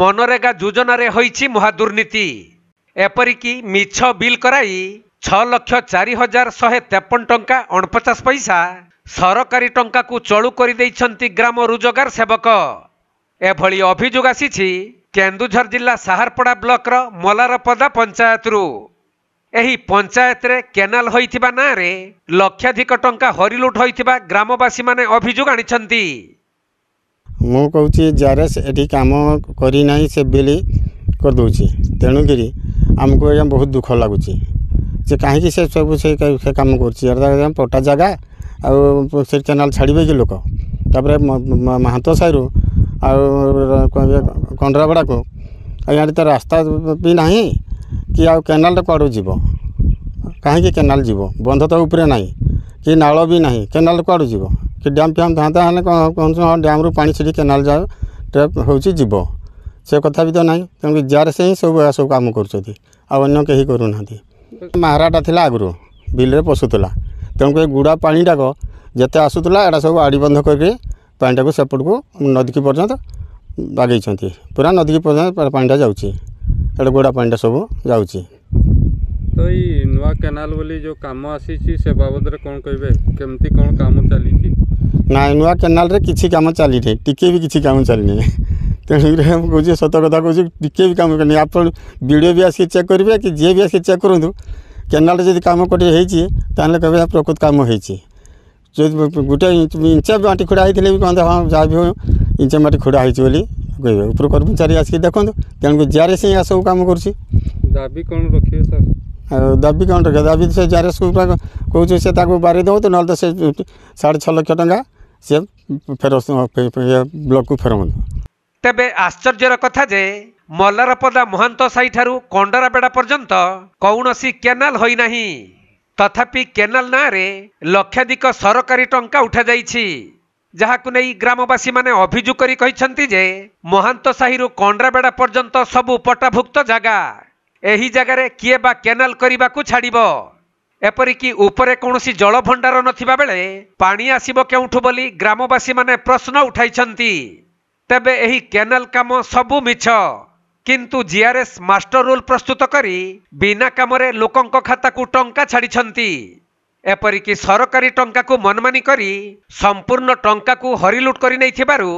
ମନରେଗା ଯୋଜନାରେ ହୋଇଛି ମହାଦୁର୍ନୀତି ଏପରିକି ମିଛ ବିଲ୍ କରାଇ ଛଅ ଲକ୍ଷ ଚାରି ହଜାର ଶହେ ତେପନ ଟଙ୍କା ଅଣପଚାଶ ପଇସା ସରକାରୀ ଟଙ୍କାକୁ ଚଳୁ କରିଦେଇଛନ୍ତି ଗ୍ରାମ ରୋଜଗାର ସେବକ ଏଭଳି ଅଭିଯୋଗ ଆସିଛି କେନ୍ଦୁଝର ଜିଲ୍ଲା ସାହାରପଡ଼ା ବ୍ଲକର ମଲାରପଦା ପଞ୍ଚାୟତରୁ ଏହି ପଞ୍ଚାୟତରେ କେନାଲ ହୋଇଥିବା ନାଁରେ ଲକ୍ଷାଧିକ ଟଙ୍କା ହରିଲୁଟ ହୋଇଥିବା ଗ୍ରାମବାସୀମାନେ ଅଭିଯୋଗ ଆଣିଛନ୍ତି मुझे जारे ये कम करना से बिल करदे तेणुक को आज बहुत दुख लगुच से कहीं से सब कम कर पटा जगह आई चेल छाड़े कि लोक महांत साहु आंड्रापड़ा को यानी तो रास्ता भी ना कि आनाल कड़ू जीव कहीं केनाल जीव बंध तो उपरे ना कि नाल भी ना केनाल कड़ू जीव कि ड्याम फ्याम था कौन हाँ डैम्रु पा से केनाल जाए ट्रेप हो जीव से कथा भी तो ना तेणु जेआर से ही सब सब कम कर महाराटा थी आगु बिले पशुला तेणुक गुड़ा पाटाक जिते आसूला एट सब आड़ बंध करके पाटा को सेपट को नदी की पर्यटन बागे पूरा नदी की पर्यटन पाटा जा गुड़ा पाटा सब जाऊँगी तो ये नुआ केनाल बोली जो कम आसी से बाबद कौन कहे कमी कौन काम चली ना नुआ केनाल रे किसी कम चली रे टिके भी किसी कम चलनी तेणुक कह सत कथा कहूँ टिके भी कम करनी आप विडियो भी आसिक चेक करेंगे कि जे भी आसिक चेक करूँ केनाल जब कम कटी तेल कह प्रकृत कम हो गोटे इंच मटी खुड़ा होते भी कहते हाँ जहाँ भी इंच मटी खुड़ा हो ऊपर कर्मचारी आसिक देखते तेणु जे आर एस ही सब कम कर दाबी कौन रखिए सर दाबी कौन रखे दाबी से जे आर एस कौन से बारिद तो ना तो साढ़े छः लक्ष टा ସିଏ ଫେରସ୍ତ ବ୍ଲକକୁ ଫେରନ୍ତୁ ତେବେ ଆଶ୍ଚର୍ଯ୍ୟର କଥା ଯେ ମଲାରପଦା ମହାନ୍ତ ସାହିଠାରୁ କଣ୍ଡରାବେଡ଼ା ପର୍ଯ୍ୟନ୍ତ କୌଣସି କେନାଲ ହୋଇନାହିଁ ତଥାପି କେନାଲ ନାଁରେ ଲକ୍ଷାଧିକ ସରକାରୀ ଟଙ୍କା ଉଠାଯାଇଛି ଯାହାକୁ ନେଇ ଗ୍ରାମବାସୀମାନେ ଅଭିଯୋଗ କରି କହିଛନ୍ତି ଯେ ମହାନ୍ତ ସାହିରୁ କଣ୍ଡରାବେଡ଼ା ପର୍ଯ୍ୟନ୍ତ ସବୁ ପଟ୍ଟାଭୁକ୍ତ ଜାଗା ଏହି ଜାଗାରେ କିଏ ବା କେନାଲ କରିବାକୁ ଛାଡ଼ିବ ଏପରିକି ଉପରେ କୌଣସି ଜଳଭଣ୍ଡାର ନଥିବା ବେଳେ ପାଣି ଆସିବ କେଉଁଠୁ ବୋଲି ଗ୍ରାମବାସୀମାନେ ପ୍ରଶ୍ନ ଉଠାଇଛନ୍ତି ତେବେ ଏହି କେନାଲ କାମ ସବୁ ମିଛ କିନ୍ତୁ ଜିଆରଏସ୍ ମାଷ୍ଟର ରୁଲ୍ ପ୍ରସ୍ତୁତ କରି ବିନା କାମରେ ଲୋକଙ୍କ ଖାତାକୁ ଟଙ୍କା ଛାଡ଼ିଛନ୍ତି ଏପରିକି ସରକାରୀ ଟଙ୍କାକୁ ମନମାନି କରି ସମ୍ପୂର୍ଣ୍ଣ ଟଙ୍କାକୁ ହରିଲୁଟ୍ କରି ନେଇଥିବାରୁ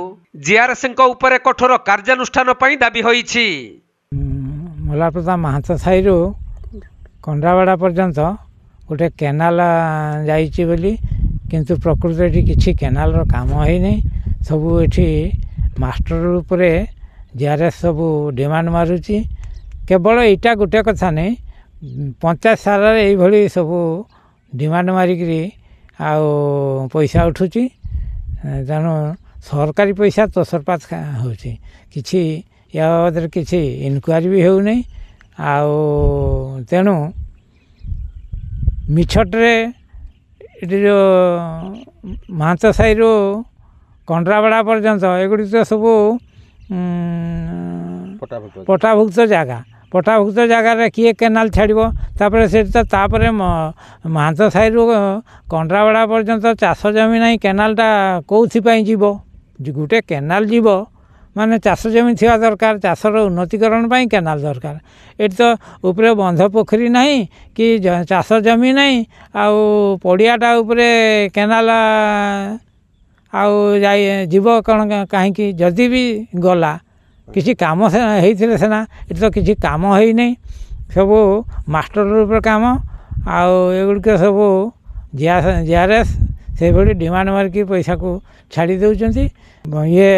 ଜିଆରଏସ୍ଙ୍କ ଉପରେ କଠୋର କାର୍ଯ୍ୟାନୁଷ୍ଠାନ ପାଇଁ ଦାବି ହୋଇଛି ମଲାପ୍ରଦା ମହାନ୍ତ ସାହିରୁ କଣ୍ଡାବାଡ଼ା ପର୍ଯ୍ୟନ୍ତ ଗୋଟେ କେନାଲ ଯାଇଛି ବୋଲି କିନ୍ତୁ ପ୍ରକୃତରେ ଏଠି କିଛି କେନାଲର କାମ ହେଇନି ସବୁ ଏଠି ମାଷ୍ଟର ଉପରେ ଜି ଆର୍ ଏସ୍ ସବୁ ଡିମାଣ୍ଡ ମାରୁଛି କେବଳ ଏଇଟା ଗୋଟେ କଥା ନାହିଁ ପଞ୍ଚାୟତ ସାରାରେ ଏଇଭଳି ସବୁ ଡିମାଣ୍ଡ ମାରିକିରି ଆଉ ପଇସା ଉଠୁଛି ତେଣୁ ସରକାରୀ ପଇସା ତୋଷରପାତ ହେଉଛି କିଛି ୟା ବାବଦରେ କିଛି ଇନକ୍ୱାରୀ ବି ହେଉନାହିଁ ଆଉ ତେଣୁ ମିଛଟରେ ଏଠି ଯେଉଁ ମାହାନ୍ତ ସାହିରୁ କଣ୍ଡରାବେଡ଼ା ପର୍ଯ୍ୟନ୍ତ ଏଗୁଡ଼ିକ ତ ସବୁ ପଟାଭୁକ୍ତ ଜାଗା ପଟ୍ଟାଭୁକ୍ତ ଜାଗାରେ କିଏ କେନାଲ ଛାଡ଼ିବ ତାପରେ ସେଠି ତ ତାପରେ ମାହାନ୍ତ ସାହିରୁ କଣ୍ଡରାବେଡ଼ା ପର୍ଯ୍ୟନ୍ତ ଚାଷ ଜମି ନାହିଁ କେନାଲଟା କେଉଁଥିପାଇଁ ଯିବ ଗୋଟେ କେନାଲ ଯିବ ମାନେ ଚାଷ ଜମି ଥିବା ଦରକାର ଚାଷର ଉନ୍ନତିକରଣ ପାଇଁ କେନାଲ ଦରକାର ଏଠି ତ ଉପରେ ବନ୍ଧ ପୋଖରୀ ନାହିଁ କି ଚାଷ ଜମି ନାହିଁ ଆଉ ପଡ଼ିଆଟା ଉପରେ କେନାଲ ଆଉ ଯାଇ ଯିବ କ'ଣ କାହିଁକି ଯଦି ବି ଗଲା କିଛି କାମ ହେଇଥିଲେ ସିନା ଏଠି ତ କିଛି କାମ ହେଇନି ସବୁ ମାଷ୍ଟର ରୂପରେ କାମ ଆଉ ଏଗୁଡ଼ିକ ସବୁ ଜିଆର୍ ଏସ୍ ସେହିଭଳି ଡିମାଣ୍ଡ ମାରିକି ପଇସାକୁ ଛାଡ଼ି ଦେଉଛନ୍ତି ଇଏ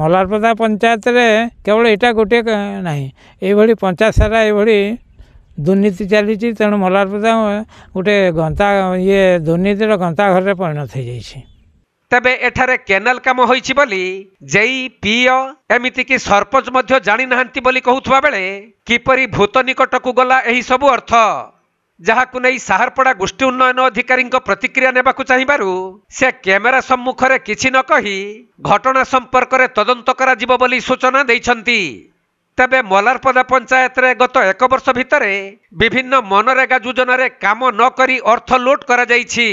ମଲାରପଦା ପଞ୍ଚାୟତରେ କେବଳ ଏଇଟା ଗୋଟିଏ ନାହିଁ ଏଇଭଳି ପଞ୍ଚାୟତ ସାରା ଏଇଭଳି ଦୁର୍ନୀତି ଚାଲିଛି ତେଣୁ ମଲାରପଦା ଗୋଟେ ଗନ୍ତା ଇଏ ଦୁର୍ନୀତିର ଗନ୍ତା ଘରରେ ପରିଣତ ହୋଇଯାଇଛି ତେବେ ଏଠାରେ କେନାଲ କାମ ହୋଇଛି ବୋଲି ଜେଇ ପିଅ ଏମିତିକି ସରପଞ୍ଚ ମଧ୍ୟ ଜାଣିନାହାନ୍ତି ବୋଲି କହୁଥିବା ବେଳେ କିପରି ଭୂତ ନିକଟକୁ ଗଲା ଏହି ସବୁ ଅର୍ଥ ଯାହାକୁ ନେଇ ସାହାରପଡ଼ା ଗୋଷ୍ଠୀ ଉନ୍ନୟନ ଅଧିକାରୀଙ୍କ ପ୍ରତିକ୍ରିୟା ନେବାକୁ ଚାହିଁବାରୁ ସେ କ୍ୟାମେରା ସମ୍ମୁଖରେ କିଛି ନ କହି ଘଟଣା ସମ୍ପର୍କରେ ତଦନ୍ତ କରାଯିବ ବୋଲି ସୂଚନା ଦେଇଛନ୍ତି ତେବେ ମଲାରପଦା ପଞ୍ଚାୟତରେ ଗତ ଏକ ବର୍ଷ ଭିତରେ ବିଭିନ୍ନ ମନରେଗା ଯୋଜନାରେ କାମ ନ କରି ଅର୍ଥ ଲୁଟ୍ କରାଯାଇଛି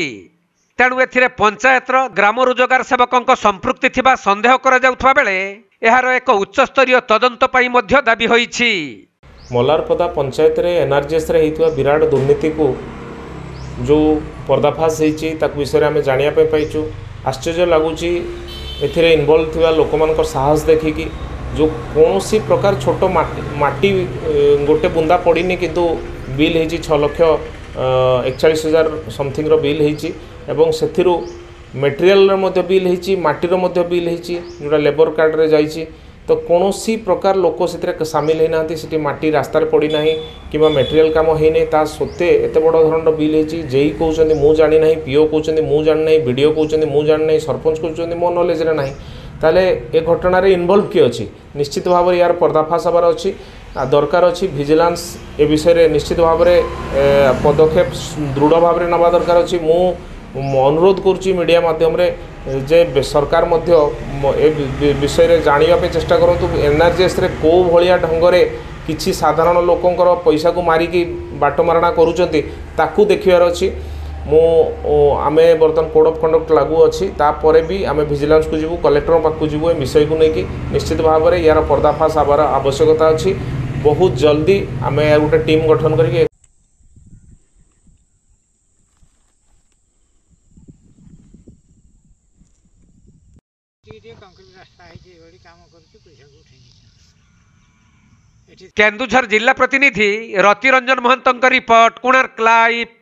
ତେଣୁ ଏଥିରେ ପଞ୍ଚାୟତର ଗ୍ରାମ ରୋଜଗାର ସେବକଙ୍କ ସମ୍ପୃକ୍ତି ଥିବା ସନ୍ଦେହ କରାଯାଉଥିବା ବେଳେ ଏହାର ଏକ ଉଚ୍ଚସ୍ତରୀୟ ତଦନ୍ତ ପାଇଁ ମଧ୍ୟ ଦାବି ହୋଇଛି ମଲାରପଦା ପଞ୍ଚାୟତରେ ଏନ୍ଆର୍ଜିଏସ୍ରେ ହେଇଥିବା ବିରାଟ ଦୁର୍ନୀତିକୁ ଯେଉଁ ପର୍ଦ୍ଦାଫାଶ ହେଇଛି ତାକୁ ବିଷୟରେ ଆମେ ଜାଣିବା ପାଇଁ ପାଇଛୁ ଆଶ୍ଚର୍ଯ୍ୟ ଲାଗୁଛି ଏଥିରେ ଇନଭଲ୍ଭ ଥିବା ଲୋକମାନଙ୍କର ସାହସ ଦେଖିକି ଯେଉଁ କୌଣସି ପ୍ରକାର ଛୋଟ ମାଟି ଗୋଟେ ବୁନ୍ଦା ପଡ଼ିନି କିନ୍ତୁ ବିଲ୍ ହେଇଛି ଛଅ ଲକ୍ଷ ଏକଚାଳିଶ ହଜାର ସମଥିଙ୍ଗର ବିଲ୍ ହେଇଛି ଏବଂ ସେଥିରୁ ମେଟେରିଆଲ୍ର ମଧ୍ୟ ବିଲ୍ ହେଇଛି ମାଟିର ମଧ୍ୟ ବିଲ୍ ହେଇଛି ଯେଉଁଟା ଲେବର କାର୍ଡ଼ରେ ଯାଇଛି ତ କୌଣସି ପ୍ରକାର ଲୋକ ସେଥିରେ ସାମିଲ ହେଇନାହାନ୍ତି ସେଠି ମାଟି ରାସ୍ତାରେ ପଡ଼ିନାହିଁ କିମ୍ବା ମେଟେରିଆଲ୍ କାମ ହେଇନାହିଁ ତା ସତ୍ତ୍ୱେ ଏତେ ବଡ଼ ଧରଣର ବିଲ୍ ହେଇଛି ଜେଇ କହୁଛନ୍ତି ମୁଁ ଜାଣିନାହିଁ ପିଓ କହୁଛନ୍ତି ମୁଁ ଜାଣିନାହିଁ ବି ଡ଼ି ଓ କହୁଛନ୍ତି ମୁଁ ଜାଣିନାହିଁ ସରପଞ୍ଚ କହୁଛନ୍ତି ମୋ ନଲେଜରେ ନାହିଁ ତାହେଲେ ଏ ଘଟଣାରେ ଇନଭଲ୍ଭ କିଏ ଅଛି ନିଶ୍ଚିତ ଭାବରେ ଏହାର ପର୍ଦ୍ଦାଫାଶ ହେବାର ଅଛି ଦରକାର ଅଛି ଭିଜିଲାନ୍ସ ଏ ବିଷୟରେ ନିଶ୍ଚିତ ଭାବରେ ପଦକ୍ଷେପ ଦୃଢ଼ ଭାବରେ ନେବା ଦରକାର ଅଛି ମୁଁ ଅନୁରୋଧ କରୁଛି ମିଡ଼ିଆ ମାଧ୍ୟମରେ ଯେ ସରକାର ମଧ୍ୟ ଏ ବିଷୟରେ ଜାଣିବା ପାଇଁ ଚେଷ୍ଟା କରନ୍ତୁ ଏନ୍ଆର୍ଜିଏସ୍ରେ କେଉଁ ଭଳିଆ ଢଙ୍ଗରେ କିଛି ସାଧାରଣ ଲୋକଙ୍କର ପଇସାକୁ ମାରିକି ବାଟମାରଣା କରୁଛନ୍ତି ତାକୁ ଦେଖିବାର ଅଛି ମୁଁ ଆମେ ବର୍ତ୍ତମାନ କୋଡ଼ ଅଫ୍ କଣ୍ଡକ୍ଟ ଲାଗୁଅଛି ତାପରେ ବି ଆମେ ଭିଜିଲାନ୍ସକୁ ଯିବୁ କଲେକ୍ଟରଙ୍କ ପାଖକୁ ଯିବୁ ଏ ବିଷୟକୁ ନେଇକି ନିଶ୍ଚିତ ଭାବରେ ଏହାର ପର୍ଦ୍ଦାଫାଶ ହେବାର ଆବଶ୍ୟକତା ଅଛି ବହୁତ ଜଲ୍ଦି ଆମେ ଗୋଟେ ଟିମ୍ ଗଠନ କରିକି केन्दुझर जिला प्रतिनिधि रतिरंजन महंत रिपोर्ट कोणार्क लाइव